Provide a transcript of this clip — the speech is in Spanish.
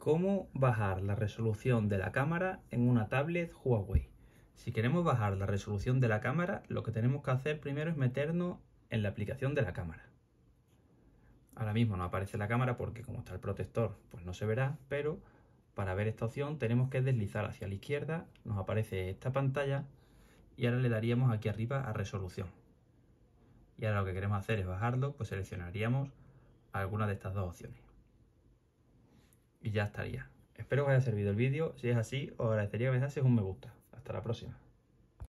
cómo bajar la resolución de la cámara en una tablet Huawei. Si queremos bajar la resolución de la cámara, lo que tenemos que hacer primero es meternos en la aplicación de la cámara. Ahora mismo no aparece la cámara porque como está el protector, pues no se verá, pero para ver esta opción tenemos que deslizar hacia la izquierda, nos aparece esta pantalla y ahora le daríamos aquí arriba a resolución. Y ahora lo que queremos hacer es bajarlo, pues seleccionaríamos alguna de estas dos opciones y ya estaría. Espero que os haya servido el vídeo. Si es así, os agradecería que me dejaseis un me gusta. Hasta la próxima.